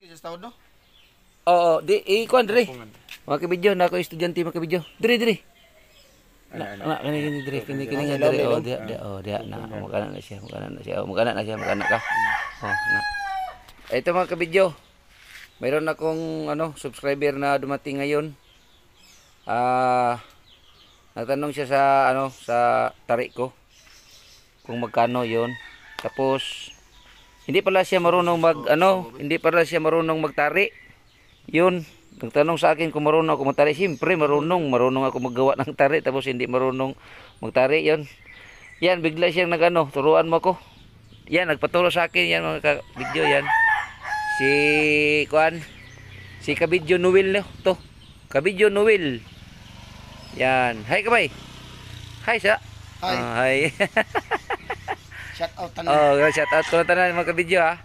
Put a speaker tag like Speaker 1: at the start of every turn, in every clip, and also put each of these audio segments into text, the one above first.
Speaker 1: Sa taon no? Oo, di ikuan eh, dre. Mga kabidyo na ako estudyante mga kabidyo. Dre dre. Na na kini kini dre kini kini nga dre. Oh dia dia oh dia na makana na siya, makana na siya, oh, makana na siya, makana ka. Oh na. Ito mga kabidyo. Mayroon akong ano subscriber na dumating ngayon. Ah nagtanong siya sa ano sa tarik ko kung magkano 'yon. Tapos hindi pala siya marunong mag ano, hindi pala siya marunong magtari. 'Yun, nagtanong sa akin kung marunong ako magtari. Siyempre marunong, marunong ako maggawa ng tari tapos hindi marunong magtari 'yon. Yan bigla siyang nagano, turuan mo ko. Yan nagpaturo sa akin yan mga ka- video yan. Si Kuan, si Kabidyo Noel no, to. Kabidyo Noel. Yan. Hi kabay. Hi sa. Hi. Uh, hi. Shout out tanan. Oh, shout out ko tanan mga kabidyo ha.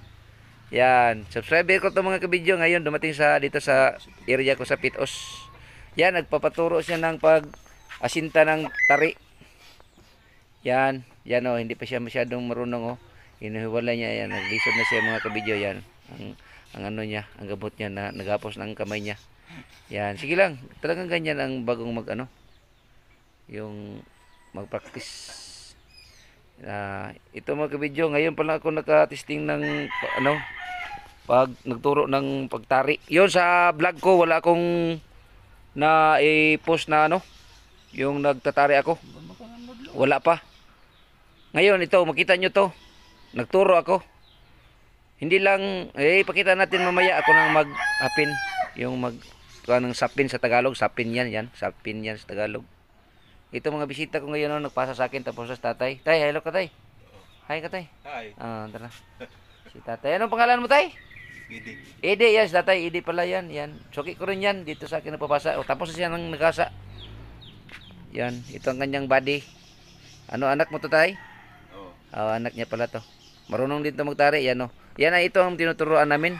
Speaker 1: Yan, subscribe ko to mga kabidyo ngayon dumating sa dito sa area ko sa Pitos. Yan, nagpapaturo siya ng pag asinta ng tari. Yan, yan oh, hindi pa siya masyadong marunong oh. Inihiwala niya yan, naglisod na siya mga kabidyo yan. Ang, ang ano niya, ang gabot niya na nagapos ng kamay niya. Yan, sige lang. Talagang ganyan ang bagong mag ano. Yung mag-practice. Uh, ito mga kabidyo, ngayon pala ako nakatesting ng ano, pag nagturo ng pagtari. Yon sa vlog ko, wala akong na i-post na ano, yung nagtatari ako. Wala pa. Ngayon ito, makita nyo to. Nagturo ako. Hindi lang, eh, pakita natin mamaya ako nang mag-apin. Yung mag, ano, sapin sa Tagalog. Sapin yan, yan. Sapin yan sa Tagalog. Ito mga bisita ko ngayon, no, oh, nagpasa sa akin tapos sa tatay. Tay, hello ka tay. Hi ka tay. Hi. Oh, uh, tara. Si tatay. Anong pangalan mo tay? Idi. Idi, yes, tatay, Idi pala yan. Yan. Choki ko rin yan. Dito sa akin napapasa. O, oh, tapos siya nang nagkasa. Yan. Ito ang kanyang body. Ano anak mo to tay? Oo. Oh, anak niya pala to. Marunong din to magtari. Yan o. Oh. Yan na ito ang tinuturoan namin.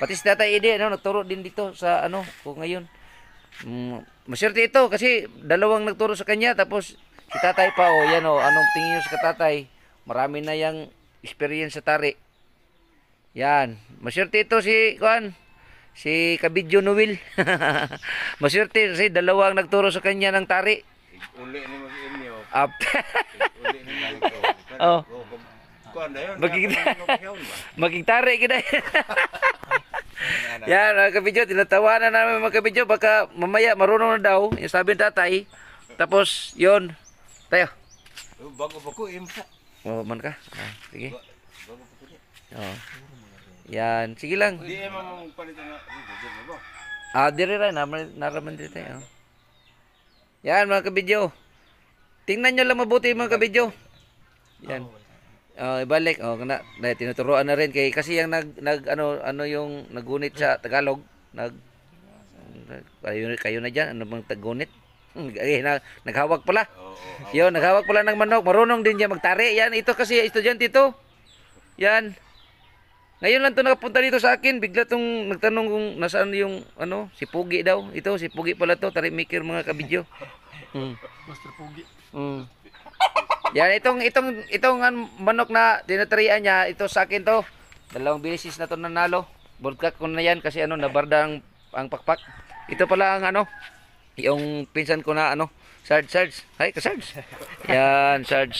Speaker 1: Pati si tatay Idi, ano, nagturo din dito sa ano, kung ngayon mm, maswerte ito kasi dalawang nagturo sa kanya tapos si tatay pa o oh, yan o oh, anong tingin niyo sa katatay marami na yang experience sa tari yan maswerte ito si kuan si Kabidyo Noel maswerte kasi dalawang nagturo sa kanya ng tari uli ni mo inyo up uli ni mag mo oh Magig-tari Magigtare kita. Ano? Yan, mga kabidyo, tinatawanan namin mga kabidyo. Baka mamaya marunong na daw. Yung sabi ng tatay. Tapos, yun. Tayo. Oh, bago pa ko, imsa. Eh, oh, man ka? Ah, sige. Bago pa ko Oo. Oh. Yan, sige lang. Hindi, eh, mga palitan na. Ah, diri rin. Ah, naraman dito tayo. Eh, oh. Yan, mga kabidyo. Tingnan nyo lang mabuti mga kabidyo. Yan. Ah, Oh, ibalik. Oh, na, na tinuturuan na rin kay kasi yung nag nag ano ano yung nagunit sa Tagalog, nag kayo, kayo na diyan ano bang tagunit? Eh, na, naghawak pala. Oh, oh, Yo, naghawak pala ng manok. Marunong din diyan magtari. Yan, ito kasi estudyante ito. Yan. Ngayon lang to nakapunta dito sa akin. Bigla tong nagtanong kung nasaan yung ano, si Pugi daw. Ito si Pugi pala to, tari maker mga kabidyo. Mm. Master Pugi. Mm. Yan itong itong itong manok na tinatarian niya, ito sa akin to. Dalawang beses na to nanalo. Broadcast ko na yan kasi ano nabarda ang, ang pakpak. Ito pala ang ano yung pinsan ko na ano, Sarge Sarge. Hay, ka Sarge. Yan, Sarge.